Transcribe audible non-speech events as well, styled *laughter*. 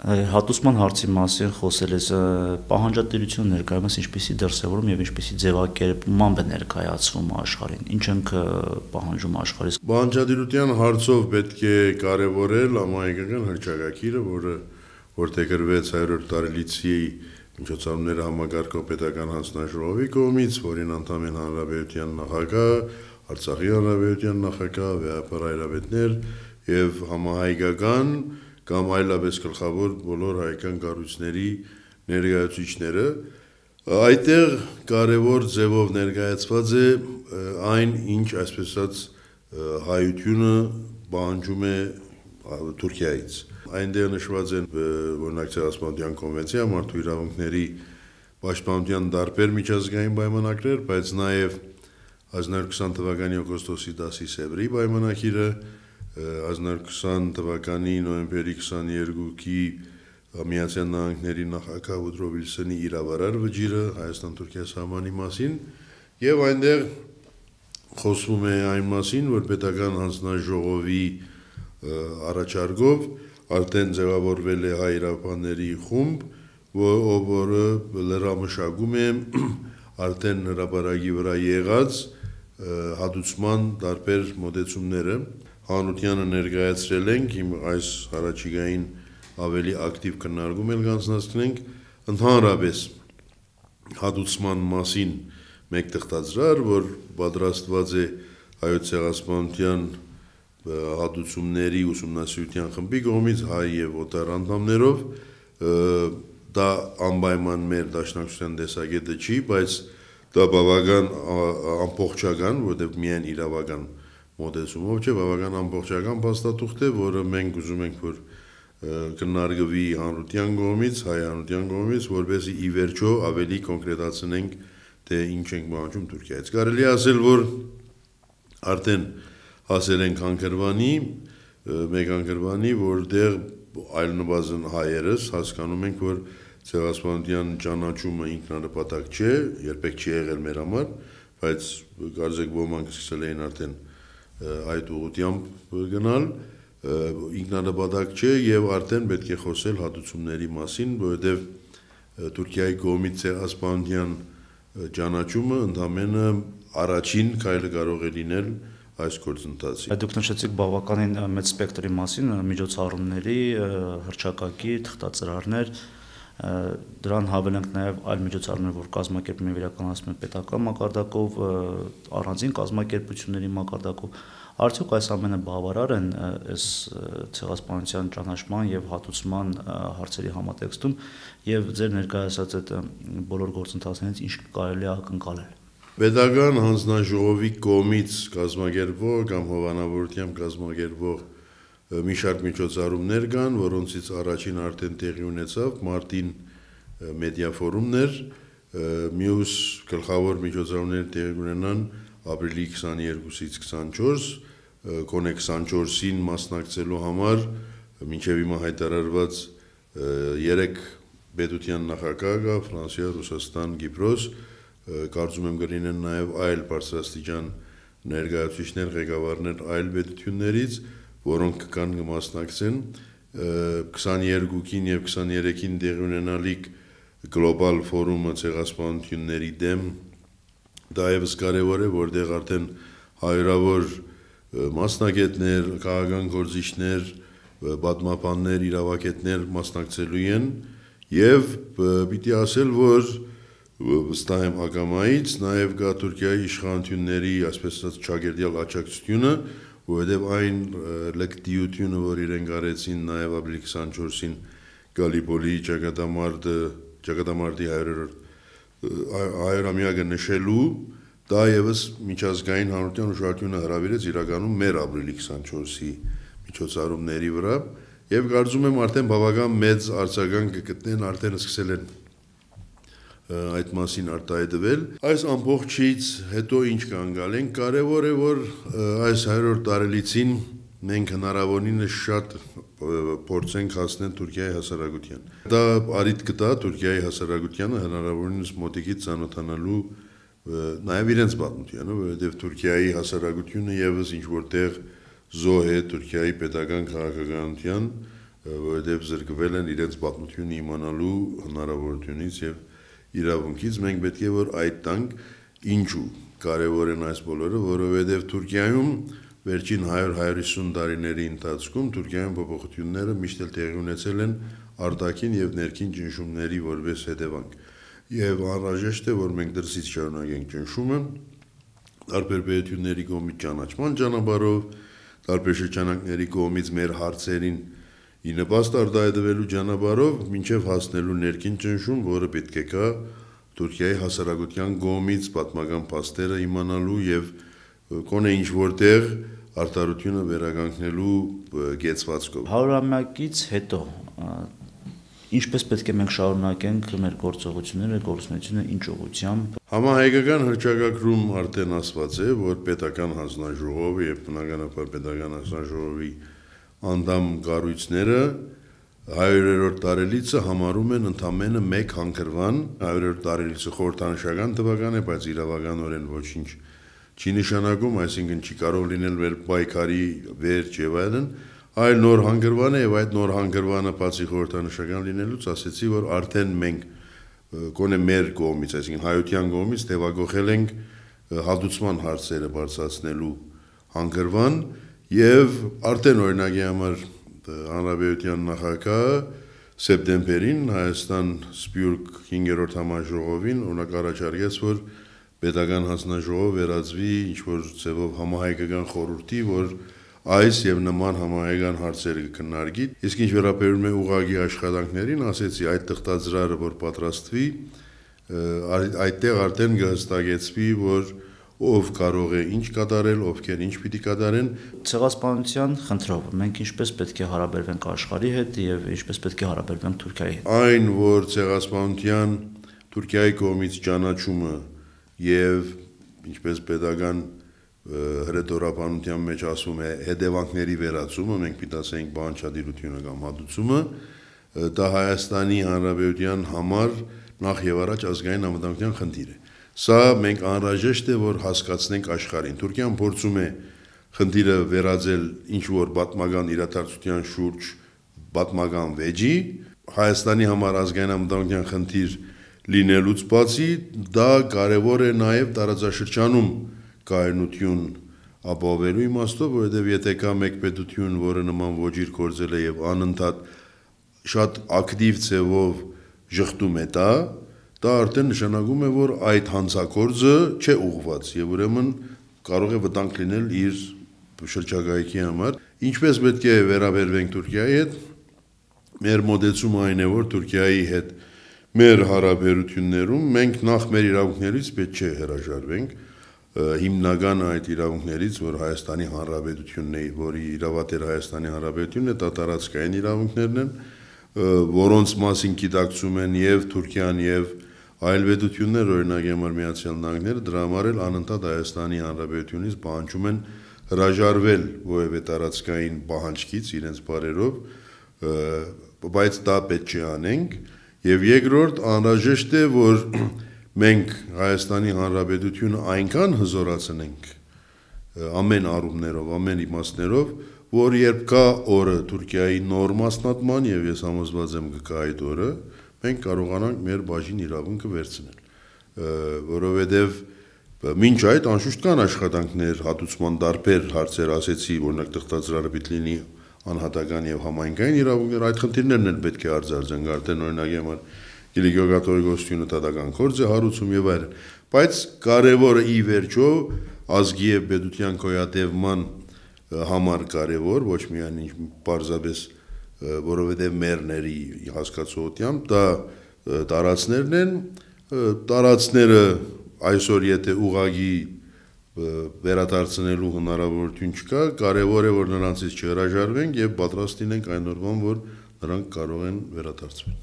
Հատուցման հարցի մասին խոսել ես, պահանջատիրություն ներկայումս ինչպեսի դրսևորում եւ ինչպեսի ձևակերպմամբ է ներկայացվում աշխարհին։ Ինչ ենք պահանջում աշխարհից։ Պահանջատիրության հարցով պետք է կարևորել ամայական հրճակակիրը, որը որտեղերվեց 100-րդ տարելիցի միջոցառումները համագարկող պետական հանձնաժողովի կողմից, որին անդամ են հանրապետության նախագահ, Արցախի հանրապետության նախագահ, վեհապար հայրապետներ, եւ համահայկական կամ այլապես գլխավոր բոլոր հայկական կառույցների ներկայացուցիչները այդտեղ կարևոր ձևով ներկայացված է այն ինչ այսպես ասած հայությունը բանջում է Թուրքիայից այնտեղ նշված են օրինակ Ասպանդյան կոնվենցիա մարդու իրավունքների պաշտպանության դարբեր միջազգային պայմանագրեր բայց նաեւ 1920 թվականի օգոստոսի 10-ի սևրի պայմանագիրը 2020 թվականի նոյեմբերի 22-ի Միացյալ Նահանգների նախագահ Ուդրո Վիլսոնի իրավարար վճիրը Հայաստան-Թուրքիա սահմանի մասին եւ այնտեղ խոսվում է այն մասին, որ պետական հանձնաժողովի առաջարկով արդեն ձևավորվել է հայ իրավաբանների խումբ, որը լրամշակում է *clears throat* արդեն հրաբարագի վրա եղած հադուցման տարբեր մոտեցումները, հանությանը ներկայացրել ենք, իմ այս հարաճիգային ավելի ակտիվ քննարկում էլ կանցնացնենք ընդհանրապես հատուցման մասին մեկ տղտածրար, որ պատրաստված է հայոց ցեղասպանության հատուցումների ուսումնասիրության խմբի կողմից հայ եւ օտար անդամներով դա անպայման մեր դաշնակցության տեսակետը չի, բայց դա բավական ամբողջական, որովհետեւ միայն իրավական մոտեցումով չէ, բավական ամբողջական փաստաթուղթ է, որը մենք ուզում ենք որ կնարգվի հանրության կողմից, հայ հանրության կողմից, որովհետեւ ի վերջո ավելի կոնկրետացնենք թե ինչ ենք մահանջում Թուրքիայից։ Կարելի ասել, որ արդեն հասել ենք հանգրվանի, մեկ հանգրվանի, որտեղ այլնվազն հայերս հասկանում ենք, որ ցեղասպանության ճանաչումը ինքնանպատակ չէ, երբեք չի եղել մեր համար, բայց կարծեք ոմանք սկսել էին արդեն այդ ուղությամբ գնալ ինքնանպատակ չէ եւ արդեն պետք է խոսել հատուցումների մասին, որովհետեւ Թուրքիայի կողմից ասպանդյան ճանաչումը ընդամենը առաջին քայլը կարող է լինել այս գործընթացի։ Դուք նշեցիք բավականին մեծ սպեկտրի մասին միջոցառումների, հրճակակի, թղթածրարներ, դրան հավելենք նաև այլ միջոցառումներ, որ կազմակերպում են վերականացում պետական մակարդակով, առանձին կազմակերպությունների մակարդակով։ Արդյոք այս ամենը բավարար են այս ցեղասպանության ճանաչման եւ հատուցման հարցերի համատեքստում եւ ձեր ներկայացած այդ բոլոր գործընթացներից ինչ կարելի է ակնկալել։ Պետական հանձնաժողովի կողմից կազմակերպվող կամ հովանավորությամբ կազմակերպվող կազմակերպ մի շարք միջոցառումներ կան, որոնցից առաջին արդեն տեղի ունեցավ մարտին մեդիաֆորումներ, մյուս գլխավոր միջոցառումները տեղի ունենան ապրիլի 22-ից 24, կոնե 24-ին մասնակցելու համար մինչև հիմա հայտարարված 3 պետության նախագահը Ֆրանսիա, Ռուսաստան, Կիպրոս, կարծում եմ կլինեն նաև այլ բարձրաստիճան ներկայացուցիչներ, ղեկավարներ այլ պետություններից, որոնք կան կմասնակցեն 22-ին եւ 23-ին դեղի ունենալիք գլոբալ ֆորումը ցեղասպանությունների դեմ դա եւս կարեւոր է որտեղ արդեն հայրավոր մասնագետներ, քաղաքական գործիչներ, պատմապաններ, իրավագետներ մասնակցելու են եւ պիտի ասել, որ վստահ եմ հակամայից, նաեւ գա Թուրքիայի իշխանությունների, ասպես ասած, ճագերդիալ աճակցությունը, որովհետև այն լկտիությունը, որ իրենք արեցին նաև ապրիլի 24-ին Գալիպոլի ճակատամարտը, ճակատամարտի 100-րդ հայրամյակը նշելու, դա եւս միջազգային հանրության ուշադրությունը հրավիրեց իրականում մեր ապրիլի 24-ի միջոցառումների վրա, եւ կարծում եմ արդեն բավական մեծ արձագանք կգտնեն, արդեն սկսել են այդ մասին արտահայտվել։ Այս ամբողջից հետո ինչ կանգալեն, կարևոր է որ այս 100-րդ տարելիցին մենք հնարավորինս շատ փորձենք հասնել Թուրքիայի հասարակության։ Դա արիտ կտա Թուրքիայի հասարակությանը հնարավորինս մոտիկից ճանոթանալու նաև իրենց պատմությանը, որովհետև Թուրքիայի հասարակությունը եւս ինչ որտեղ զոհ է Թուրքիայի pedagogan քաղաքականության, որովհետև զրկվել են իրենց պատմությունը իմանալու հնարավորությունից եւ և իրավունքից, մենք պետք է որ այդ տանք ինչու կարևոր են այս բոլորը, որովհետև Թուրքիայում վերջին 100-150 տարիների ընթացքում Թուրքիայում փոփոխությունները միշտ էլ տեղի ունեցել են արտաքին եւ ներքին ճնշումների որպես հետևանք։ Եվ անհրաժեշտ է որ մենք դրսից շարունակենք ճնշումը տարբեր պետությունների կողմից ճանաչման ճանապարհով, տարբեր շրջանակների կողմից մեր հարցերին ի նպաստ արտահայտվելու ճանապարհով մինչև հասնելու ներքին ճնշում, որը պետք է կա Թուրքիայի հասարակության գոմից պատմական փաստերը իմանալու եւ կոնե ինչ որտեղ արտարությունը վերականգնելու գեցվածքով։ 100-ամյակից հետո ինչպես պետք է մենք շարունակենք մեր գործողությունները, գործունեությունը ինչ ուղությամբ։ Համահայկական հրճակակրում արդեն ասված է, որ պետական հանձնաժողովը եւ բնականաբար պետական հանձնաժողովի անդամ կառույցները 100-րդ տարելիցը համարում են ընդամենը մեկ հանգրվան 100-րդ տարելիցը խորհրդանշական թվական է, բայց իրավականորեն ոչինչ չի նշանակում, այսինքն չի կարող լինել վեր պայքարի վերջ եւ այլն, այլ նոր հանգրվան է եւ այդ նոր հանգրվանը բացի խորհրդանշական լինելուց ասացի, որ արդեն մենք գոնե մեր կողմից, այսինքն հայության կողմից տևագողել ենք հադուցման հարցերը բարձրացնելու հանգրվան, եւ արդեն օրինակի համար հանրապետության նախագահը սեպտեմբերին Հայաստան Սպյուրք 5-րդ համաժողովին օրինակ առաջարկեց, որ պետական հանձնաժողով վերածվի ինչ որ ձևով համահայկական խորհրդի, որ այս եւ նման համահայկական հարցերը կքննարկի։ Իսկ ինչ վերաբերում է ուղագի աշխատանքներին, ասեցի այդ թղթաձրարը, որ պատրաստվի, այդտեղ արդեն կհստակեցվի, որ այդ ով կարող է ինչ կատարել, ովքեր ինչ պիտի կատարեն։ Ցեղասպանության խնդրով մենք ինչպես պետք է հարաբերվենք աշխարհի հետ եւ ինչպես պետք է հարաբերվենք Թուրքիայի հետ։ Այն, որ ցեղասպանության Թուրքիայի կողմից ճանաչումը եւ ինչպես pedagogan հրետորապանության մեջ ասում է հետևանքների վերացումը, մենք պիտասենք բանչադիրությունը կամ հատուցումը, դա Հայաստանի Հանրապետության համար նախ եւ առաջ ազգային անվտանգության խնդիր է։ Սա մենք անհրաժեշտ է, որ հասկացնենք աշխարհին։ Թուրքիան փորձում է խնդիրը վերածել ինչ որ պատմական իրադարձության շուրջ պատմական վեճի, Հայաստանի համար ազգային ամբողջական խնդիր լինելուց բացի դա կարևոր է նաև տարածաշրջանում կայունություն ապահովելու իմաստով, որովհետև եթե կա մեկ պետություն, որը նման ոչիր կործել է եւ անընդհատ շատ ակտիվ ձևով ժխտում է դա, դա արդեն նշանակում է, որ այդ հանցակործը չէ ուղված եւ ուրեմն կարող է վտանգ լինել իր շրջակայքի համար։ Ինչպես պետք է վերաբերվենք Թուրքիայի հետ։ Մեր մոդեցումը այն է, որ Թուրքիայի հետ մեր հարաբերություններում մենք նախ մեր իրավունքներից պետք չէ հրաժարվենք հիմնական այդ իրավունքներից, որ Հայաստանի Հանրապետությունն է, որի իրավատեր Հայաստանի Հանրապետությունն է, դա տարածքային իրավունքներն են, որոնց մասին գիտակցում են եւ Թուրքիան եւ և Այլ պետություններ, օրինակ ԵՄ Միացյալ Նահանգները, դրա համար էլ անընդհատ Հայաստանի Հանրապետությունից պահանջում են հրաժարվել որևէ տարածքային պահանջքից իրենց բարերով, բայց դա պետք չի անենք։ Եվ երկրորդ անհրաժեշտ է, որ *clears throat* մենք Հայաստանի Հանրապետությունը այնքան հզորացնենք ամեն առումներով, ամեն իմաստներով, որ երբ կա օրը Թուրքիայի նոր մասնատման եւ ես համոզված եմ կկա այդ օրը, որ մենք կարողանանք մեր բաժին իրավունքը վերցնել որովհետև Մինչ այդ անշուշտ կան աշխատանքներ հատուցման դարբեր հարցեր ասեցի, օրինակ տղտաձրարը պիտի լինի անհատական եւ համայնքային իրավունքներ, այդ խնդիրներն են պետք է արձարծենք արդեն օրինակ համար Գիլիգիո կաթողիկոսությունը տվյալական կորձ է հարուցում եւ այլն։ Բայց կարևորը ի վերջո ազգի եւ պետության կոյատևման համար կարևոր ոչ միայն պարզապես որովհետև մերների հասկացողությամբ դա տարածներն են տարածները այսօր եթե ուղագի վերադարձնելու հնարավորություն չկա, կարևոր է որ նրանցից չհրաժարվենք եւ պատրաստ լինենք այն օրվան, որ նրանք կարող են վերադարձվել։